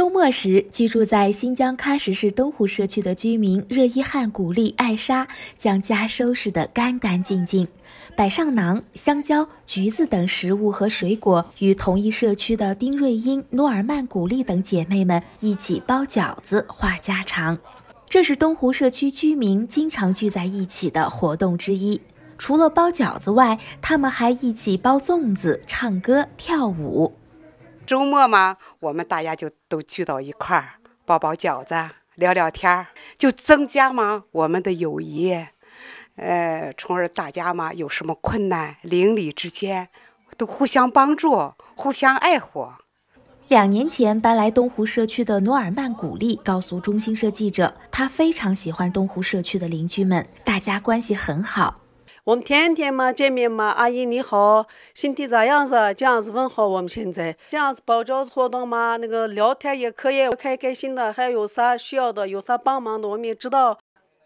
周末时，居住在新疆喀什市东湖社区的居民热依汗·古丽艾莎将家收拾得干干净净，摆上馕、香蕉、橘子等食物和水果，与同一社区的丁瑞英、诺尔曼·古丽等姐妹们一起包饺子、话家常。这是东湖社区居民经常聚在一起的活动之一。除了包饺子外，他们还一起包粽子、唱歌、跳舞。周末嘛，我们大家就都聚到一块儿，包包饺子，聊聊天儿，就增加嘛我们的友谊，呃，从而大家嘛有什么困难，邻里之间都互相帮助，互相爱护。两年前搬来东湖社区的努尔曼·古利告诉中新社记者，他非常喜欢东湖社区的邻居们，大家关系很好。我们天天嘛见面嘛，阿姨你好，身体咋样子？这样子问好，我们现在这样子包饺子活动嘛，那个聊天也可以，开开心的。还有啥需要的，有啥帮忙的，我们也知道。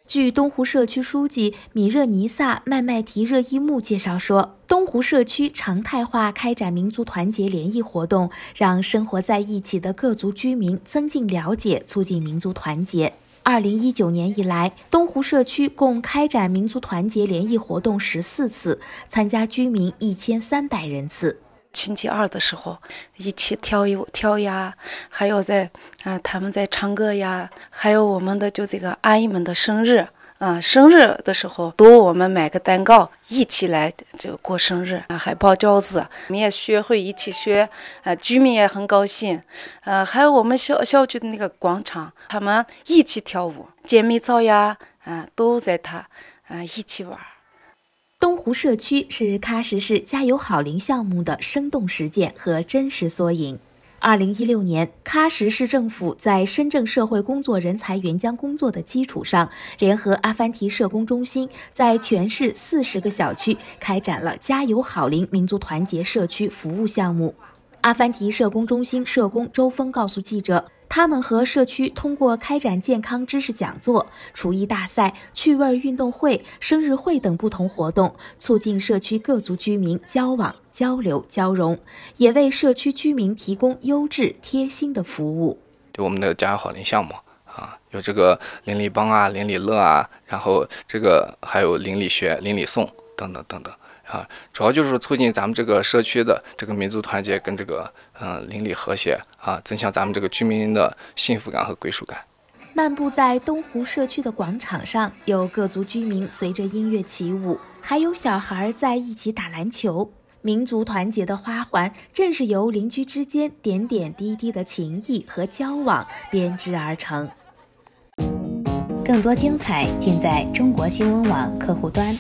据东湖社区书记米热尼萨麦麦提热依木介绍说，东湖社区常态化开展民族团结联谊活动，让生活在一起的各族居民增进了解，促进民族团结。二零一九年以来，东湖社区共开展民族团结联谊活动十四次，参加居民一千三百人次。星期二的时候，一起跳一跳呀，还有在啊，他们在唱歌呀，还有我们的就这个阿姨们的生日。啊，生日的时候都我们买个蛋糕，一起来就过生日啊，还包饺子，我们也学会一起学，啊，居民也很高兴，呃，还有我们小小区的那个广场，他们一起跳舞、解迷操呀，啊，都在他，啊，一起玩。东湖社区是喀什市“加油好邻”项目的生动实践和真实缩影。二零一六年，喀什市政府在深圳社会工作人才援疆工作的基础上，联合阿凡提社工中心，在全市四十个小区开展了“加油好邻，民族团结社区服务”项目。阿凡提社工中心社工周峰告诉记者。他们和社区通过开展健康知识讲座、厨艺大赛、趣味运动会、生日会等不同活动，促进社区各族居民交往、交流、交融，也为社区居民提供优质贴心的服务。就我们的家好邻项目啊，有这个邻里帮啊、邻里乐啊，然后这个还有邻里学、邻里送等等等等啊，主要就是促进咱们这个社区的这个民族团结跟这个。嗯，邻里和谐啊，增强咱们这个居民的幸福感和归属感。漫步在东湖社区的广场上，有各族居民随着音乐起舞，还有小孩在一起打篮球。民族团结的花环，正是由邻居之间点点滴滴的情谊和交往编织而成。更多精彩尽在中国新闻网客户端。